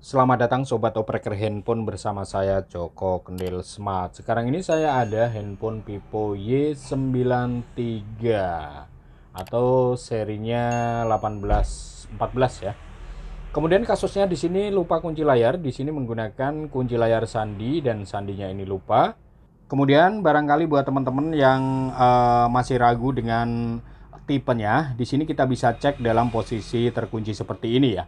Selamat datang sobat operator handphone bersama saya Joko Kendil Smart. Sekarang ini saya ada handphone Vivo Y93 atau serinya 1814 ya. Kemudian kasusnya di sini lupa kunci layar, di sini menggunakan kunci layar sandi dan sandinya ini lupa. Kemudian barangkali buat teman-teman yang uh, masih ragu dengan tipenya, di sini kita bisa cek dalam posisi terkunci seperti ini ya.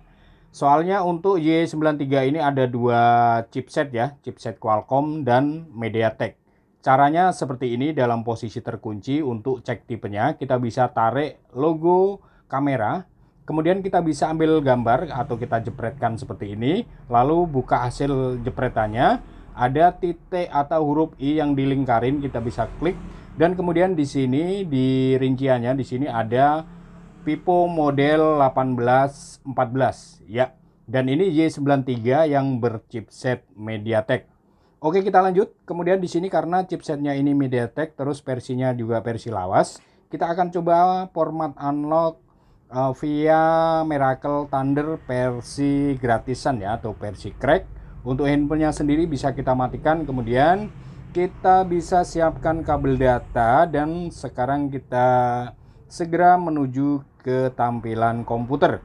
Soalnya untuk Y93 ini ada dua chipset ya, chipset Qualcomm dan MediaTek. Caranya seperti ini dalam posisi terkunci untuk cek tipenya kita bisa tarik logo kamera Kemudian kita bisa ambil gambar atau kita jepretkan seperti ini, lalu buka hasil jepretannya. Ada titik atau huruf i yang dilingkarin, kita bisa klik dan kemudian di sini di rinciannya di sini ada Pipo model 1814 ya. Dan ini J93 yang berchipset MediaTek. Oke, kita lanjut. Kemudian di sini karena chipsetnya ini MediaTek terus versinya juga versi lawas, kita akan coba format unlock uh, via Miracle Thunder versi gratisan ya atau versi crack. Untuk handphonenya sendiri bisa kita matikan kemudian kita bisa siapkan kabel data dan sekarang kita segera menuju ke tampilan komputer.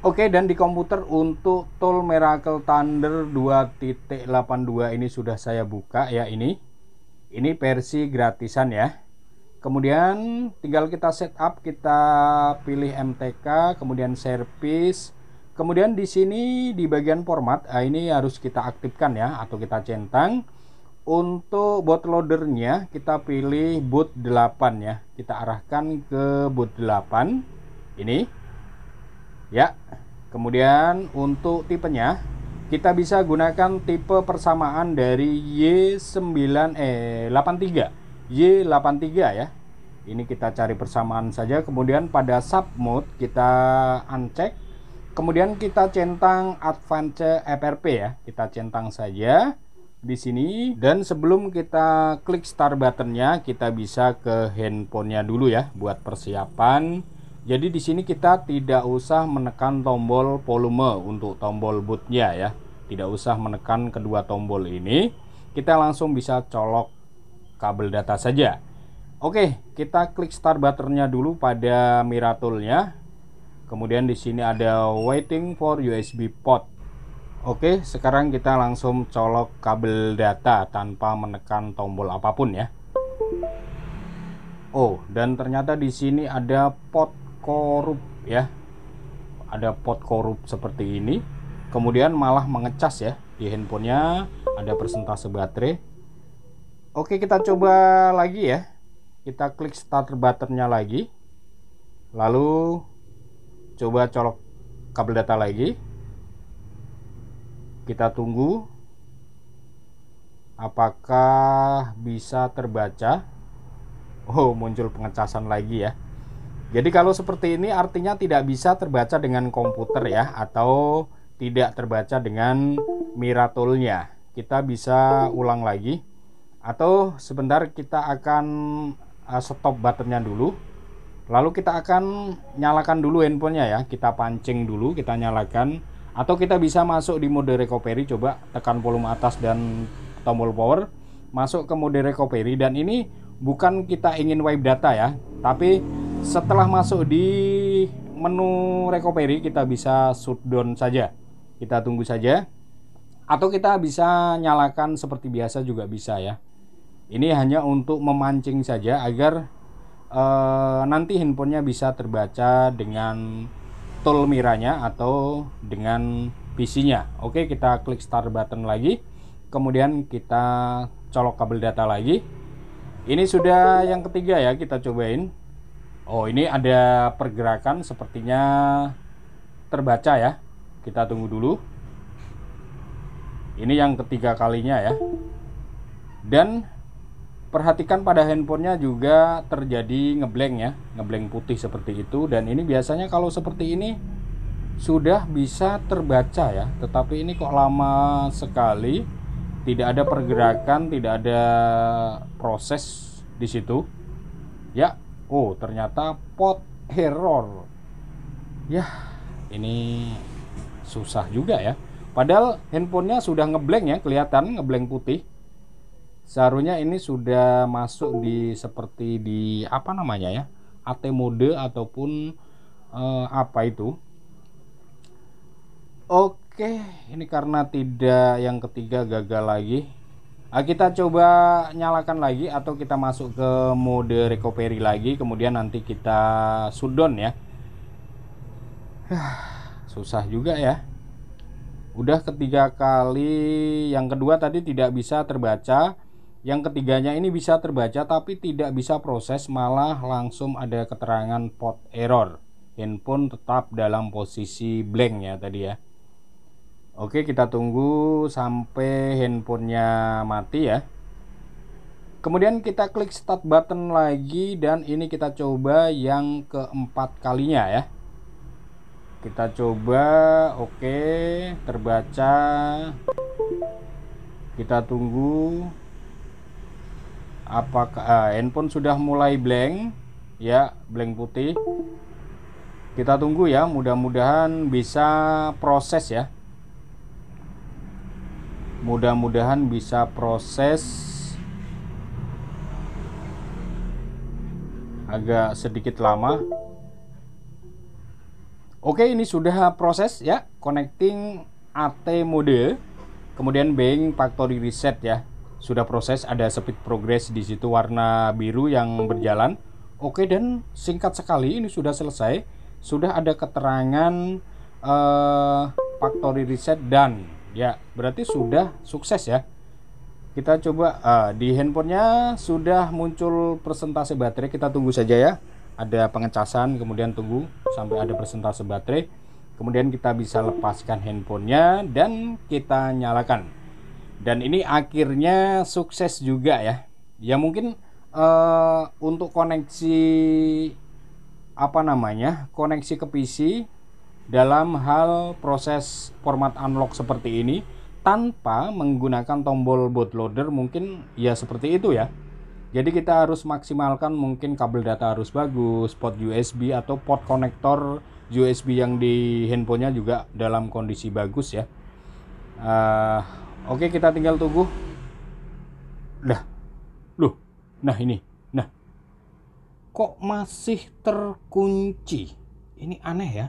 Oke, dan di komputer untuk tool Miracle Thunder 2.82 ini sudah saya buka ya ini. Ini versi gratisan ya. Kemudian tinggal kita setup, kita pilih MTK, kemudian service, kemudian di sini di bagian format, ah, ini harus kita aktifkan ya atau kita centang untuk boot loadernya kita pilih boot 8 ya kita arahkan ke boot 8 ini ya kemudian untuk tipenya kita bisa gunakan tipe persamaan dari Y9 eh 83 Y83 ya ini kita cari persamaan saja kemudian pada sub mode kita uncheck kemudian kita centang advance FRP e ya kita centang saja di sini dan sebelum kita klik start buttonnya kita bisa ke handphonenya dulu ya buat persiapan jadi di sini kita tidak usah menekan tombol volume untuk tombol bootnya ya tidak usah menekan kedua tombol ini kita langsung bisa colok kabel data saja Oke kita klik start buttonnya dulu pada miratulnya kemudian di sini ada waiting for USB port Oke, sekarang kita langsung colok kabel data tanpa menekan tombol apapun ya. Oh, dan ternyata di sini ada pot korup ya. Ada pot korup seperti ini. Kemudian malah mengecas ya di handphonenya ada persentase baterai. Oke, kita coba lagi ya. Kita klik starter buttonnya lagi. Lalu coba colok kabel data lagi. Kita tunggu apakah bisa terbaca. Oh, muncul pengecasan lagi ya. Jadi kalau seperti ini artinya tidak bisa terbaca dengan komputer ya atau tidak terbaca dengan miratulnya. Kita bisa ulang lagi atau sebentar kita akan eh, stop buttonnya dulu. Lalu kita akan nyalakan dulu handphonenya ya. Kita pancing dulu, kita nyalakan atau kita bisa masuk di mode recovery coba tekan volume atas dan tombol power masuk ke mode recovery dan ini bukan kita ingin wipe data ya tapi setelah masuk di menu recovery kita bisa shutdown saja kita tunggu saja atau kita bisa nyalakan seperti biasa juga bisa ya ini hanya untuk memancing saja agar eh, nanti handphonenya bisa terbaca dengan betul miranya atau dengan PC-nya. Oke, kita klik start button lagi. Kemudian kita colok kabel data lagi. Ini sudah yang ketiga ya kita cobain. Oh, ini ada pergerakan sepertinya terbaca ya. Kita tunggu dulu. Ini yang ketiga kalinya ya. Dan perhatikan pada handphonenya juga terjadi ngeblank ya ngeblank putih seperti itu dan ini biasanya kalau seperti ini sudah bisa terbaca ya tetapi ini kok lama sekali tidak ada pergerakan tidak ada proses di situ ya oh ternyata pot error ya ini susah juga ya padahal handphonenya sudah ngeblank ya kelihatan ngeblank putih seharusnya ini sudah masuk di seperti di apa namanya ya AT mode ataupun eh, apa itu Oke ini karena tidak yang ketiga gagal lagi Nah, kita coba nyalakan lagi atau kita masuk ke mode recovery lagi kemudian nanti kita sudon ya susah juga ya udah ketiga kali yang kedua tadi tidak bisa terbaca yang ketiganya ini bisa terbaca tapi tidak bisa proses malah langsung ada keterangan pot error. Handphone tetap dalam posisi blank ya tadi ya. Oke kita tunggu sampai handphonenya mati ya. Kemudian kita klik start button lagi dan ini kita coba yang keempat kalinya ya. Kita coba oke terbaca. Kita tunggu apakah eh, uh, handphone sudah mulai blank ya blank putih kita tunggu ya mudah-mudahan bisa proses ya mudah-mudahan bisa proses agak sedikit lama oke ini sudah proses ya connecting AT mode kemudian bank factory reset ya sudah proses ada speed progress di situ warna biru yang berjalan oke dan singkat sekali ini sudah selesai sudah ada keterangan uh, factory reset dan ya berarti sudah sukses ya kita coba uh, di handphonenya sudah muncul persentase baterai kita tunggu saja ya ada pengecasan kemudian tunggu sampai ada persentase baterai kemudian kita bisa lepaskan handphonenya dan kita nyalakan dan ini akhirnya sukses juga ya ya mungkin uh, untuk koneksi apa namanya koneksi ke PC dalam hal proses format unlock seperti ini tanpa menggunakan tombol bootloader mungkin ya seperti itu ya jadi kita harus maksimalkan mungkin kabel data harus bagus port USB atau port konektor USB yang di handphonenya juga dalam kondisi bagus ya uh, Oke, kita tinggal tunggu. Dah. Loh. Nah, ini. Nah. Kok masih terkunci? Ini aneh ya.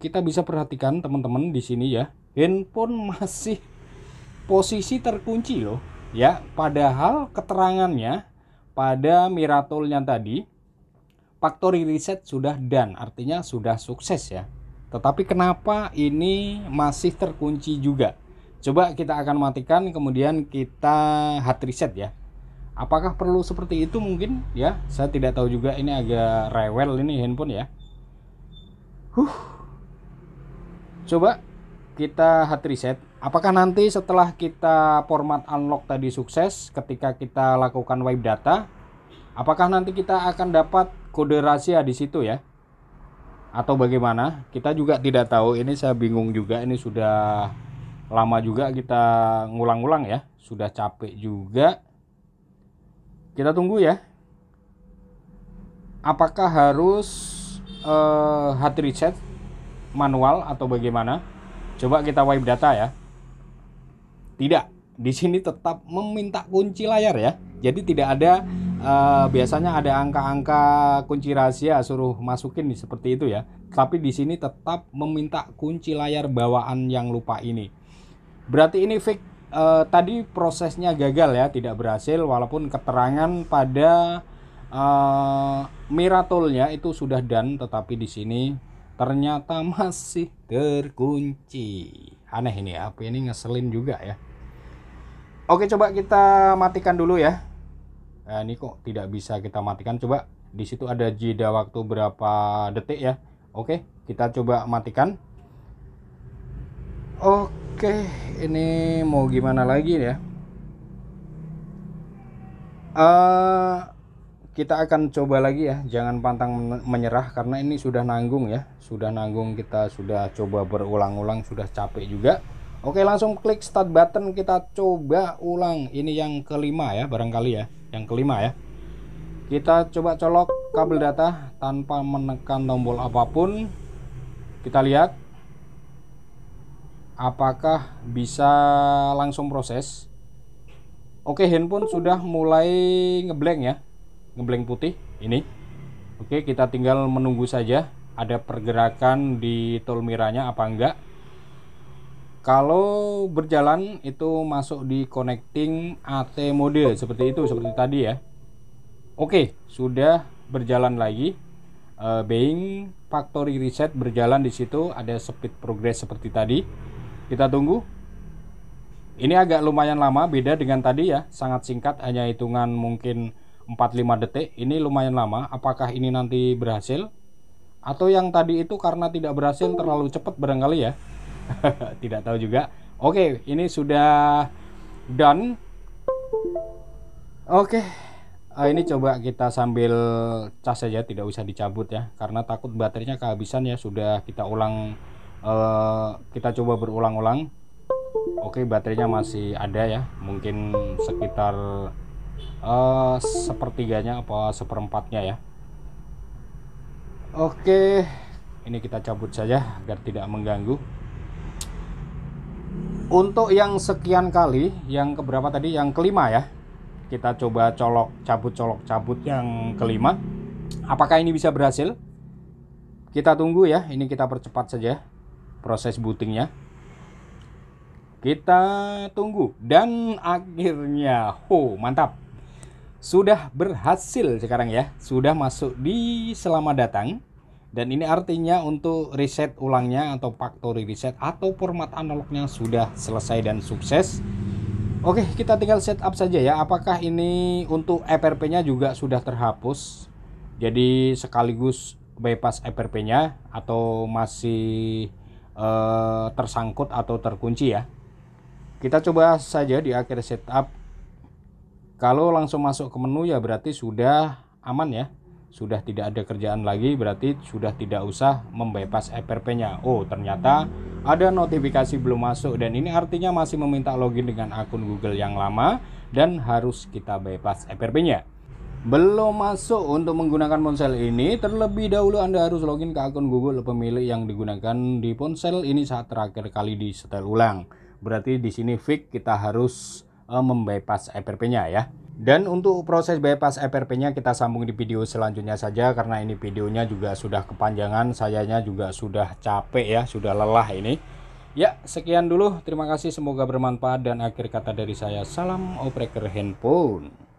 Kita bisa perhatikan teman-teman di sini ya. Handphone masih posisi terkunci loh. Ya, padahal keterangannya pada miratolnya tadi factory reset sudah dan artinya sudah sukses ya. Tetapi kenapa ini masih terkunci juga? Coba kita akan matikan kemudian kita hard reset ya. Apakah perlu seperti itu mungkin ya? Saya tidak tahu juga ini agak rewel ini handphone ya. Huh. Coba kita hard reset. Apakah nanti setelah kita format unlock tadi sukses ketika kita lakukan wipe data, apakah nanti kita akan dapat kode rahasia di situ ya? Atau bagaimana? Kita juga tidak tahu. Ini saya bingung juga. Ini sudah lama juga kita ngulang ulang ya sudah capek juga kita tunggu ya apakah harus uh, hard reset manual atau bagaimana coba kita wipe data ya tidak di sini tetap meminta kunci layar ya jadi tidak ada uh, biasanya ada angka-angka kunci rahasia suruh masukin seperti itu ya tapi di sini tetap meminta kunci layar bawaan yang lupa ini Berarti ini fake uh, tadi prosesnya gagal ya, tidak berhasil walaupun keterangan pada uh, eh, miratolnya itu sudah dan tetapi di sini ternyata masih terkunci. Aneh ini ya, ini ngeselin juga ya. Oke, coba kita matikan dulu ya. Nah, ini kok tidak bisa kita matikan. Coba di situ ada jeda waktu berapa detik ya. Oke, kita coba matikan. Oke. Oke, ini mau gimana lagi ya? Uh, kita akan coba lagi ya, jangan pantang menyerah karena ini sudah nanggung ya, sudah nanggung kita sudah coba berulang-ulang, sudah capek juga. Oke, langsung klik start button kita coba ulang. Ini yang kelima ya, barangkali ya, yang kelima ya. Kita coba colok kabel data tanpa menekan tombol apapun. Kita lihat apakah bisa langsung proses oke handphone sudah mulai ngeblank ya ngeblank putih ini oke kita tinggal menunggu saja ada pergerakan di tool miranya apa enggak kalau berjalan itu masuk di connecting AT mode seperti itu seperti tadi ya Oke sudah berjalan lagi uh, Being factory reset berjalan di situ ada speed progress seperti tadi kita tunggu. Ini agak lumayan lama, beda dengan tadi ya, sangat singkat, hanya hitungan mungkin 4-5 detik. Ini lumayan lama, apakah ini nanti berhasil? Atau yang tadi itu karena tidak berhasil terlalu cepat barangkali ya? tidak tahu juga. Oke, ini sudah done. Oke, eh, ini coba kita sambil cas saja, tidak usah dicabut ya, karena takut baterainya kehabisan ya, sudah kita ulang Eh, kita coba berulang-ulang oke okay, baterainya masih ada ya mungkin sekitar uh, sepertiganya apa seperempatnya ya oke ini kita cabut saja agar tidak mengganggu untuk yang sekian kali yang keberapa tadi yang kelima ya kita coba colok cabut colok cabut yang kelima apakah ini bisa berhasil kita tunggu ya ini kita percepat saja proses bootingnya kita tunggu dan akhirnya ho oh, mantap sudah berhasil sekarang ya sudah masuk di selamat datang dan ini artinya untuk reset ulangnya atau factory reset atau format analognya sudah selesai dan sukses Oke kita tinggal setup saja ya apakah ini untuk FRP e nya juga sudah terhapus jadi sekaligus bypass FRP e nya atau masih eh, tersangkut atau terkunci ya. Kita coba saja di akhir setup. Kalau langsung masuk ke menu ya berarti sudah aman ya. Sudah tidak ada kerjaan lagi berarti sudah tidak usah membebas FRP-nya. E oh, ternyata ada notifikasi belum masuk dan ini artinya masih meminta login dengan akun Google yang lama dan harus kita bebas FRP-nya. E belum masuk untuk menggunakan ponsel ini, terlebih dahulu Anda harus login ke akun Google pemilik yang digunakan di ponsel ini saat terakhir kali di setel ulang. Berarti di sini fix kita harus uh, membypass FRP-nya ya. Dan untuk proses bypass FRP-nya kita sambung di video selanjutnya saja karena ini videonya juga sudah kepanjangan, sayanya juga sudah capek ya, sudah lelah ini. Ya, sekian dulu. Terima kasih, semoga bermanfaat dan akhir kata dari saya, salam operator handphone.